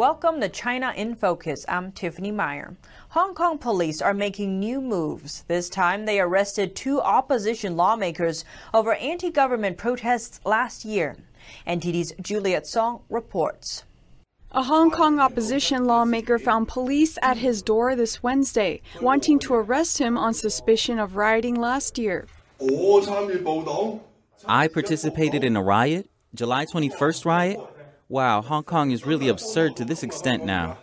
Welcome to China in Focus. I'm Tiffany Meyer. Hong Kong police are making new moves. This time, they arrested two opposition lawmakers over anti government protests last year. NTD's Juliet Song reports. A Hong Kong opposition lawmaker found police at his door this Wednesday, wanting to arrest him on suspicion of rioting last year. I participated in a riot, July 21st riot, Wow, Hong Kong is really absurd to this extent now.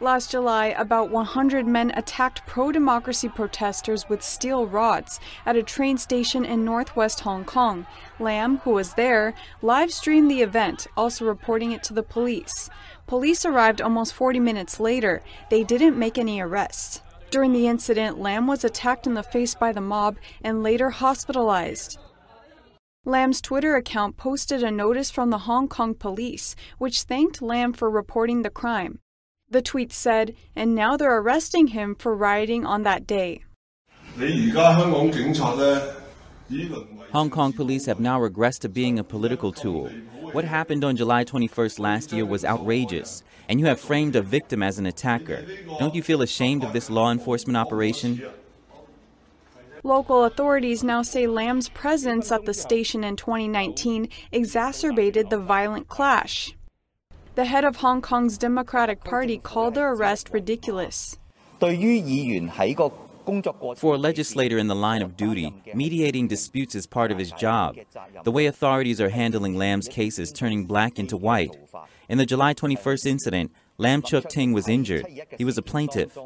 Last July, about 100 men attacked pro democracy protesters with steel rods at a train station in northwest Hong Kong. Lam, who was there, live streamed the event, also reporting it to the police. Police arrived almost 40 minutes later. They didn't make any arrests. During the incident, Lam was attacked in the face by the mob and later hospitalized. Lam's Twitter account posted a notice from the Hong Kong police, which thanked Lam for reporting the crime. The tweet said, and now they're arresting him for rioting on that day. Hong Kong police have now regressed to being a political tool. What happened on July 21st last year was outrageous, and you have framed a victim as an attacker. Don't you feel ashamed of this law enforcement operation? Local authorities now say Lamb's presence at the station in 2019 exacerbated the violent clash. The head of Hong Kong's Democratic Party called the arrest ridiculous. For a legislator in the line of duty, mediating disputes is part of his job. The way authorities are handling Lam's case is turning black into white. In the July 21st incident, Lam Chuk Ting was injured. He was a plaintiff.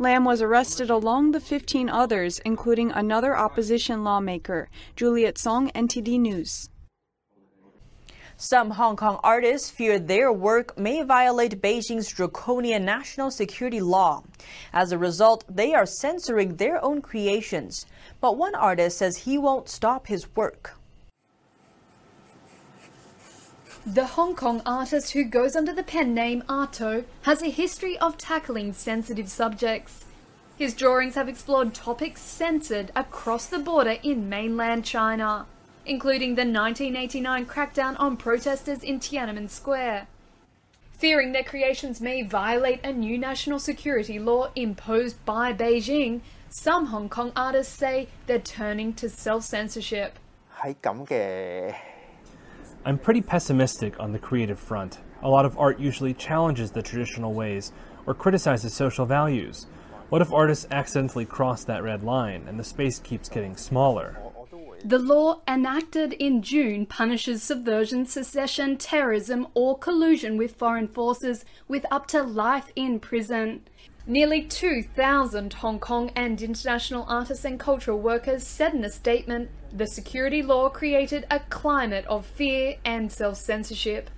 Lamb was arrested along with 15 others, including another opposition lawmaker. Juliet Song, NTD News. Some Hong Kong artists fear their work may violate Beijing's draconian national security law. As a result, they are censoring their own creations. But one artist says he won't stop his work. The Hong Kong artist who goes under the pen name Arto has a history of tackling sensitive subjects. His drawings have explored topics censored across the border in mainland China, including the 1989 crackdown on protesters in Tiananmen Square. Fearing their creations may violate a new national security law imposed by Beijing, some Hong Kong artists say they're turning to self-censorship. I'm pretty pessimistic on the creative front. A lot of art usually challenges the traditional ways or criticizes social values. What if artists accidentally cross that red line and the space keeps getting smaller? The law enacted in June punishes subversion, secession, terrorism, or collusion with foreign forces with up to life in prison. Nearly 2,000 Hong Kong and international artists and cultural workers said in a statement the security law created a climate of fear and self-censorship.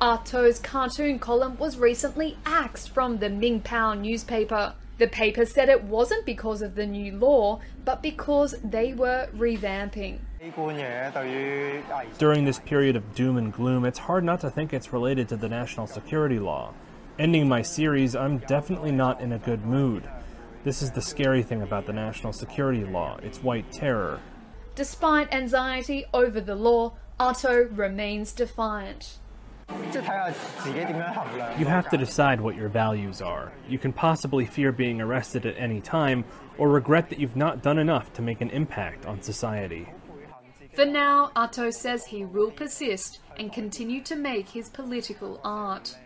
Arto's cartoon column was recently axed from the Ming Pao newspaper. The paper said it wasn't because of the new law, but because they were revamping. During this period of doom and gloom, it's hard not to think it's related to the national security law. Ending my series, I'm definitely not in a good mood. This is the scary thing about the national security law, it's white terror. Despite anxiety over the law, Otto remains defiant. You have to decide what your values are. You can possibly fear being arrested at any time, or regret that you've not done enough to make an impact on society. For now, Atto says he will persist and continue to make his political art.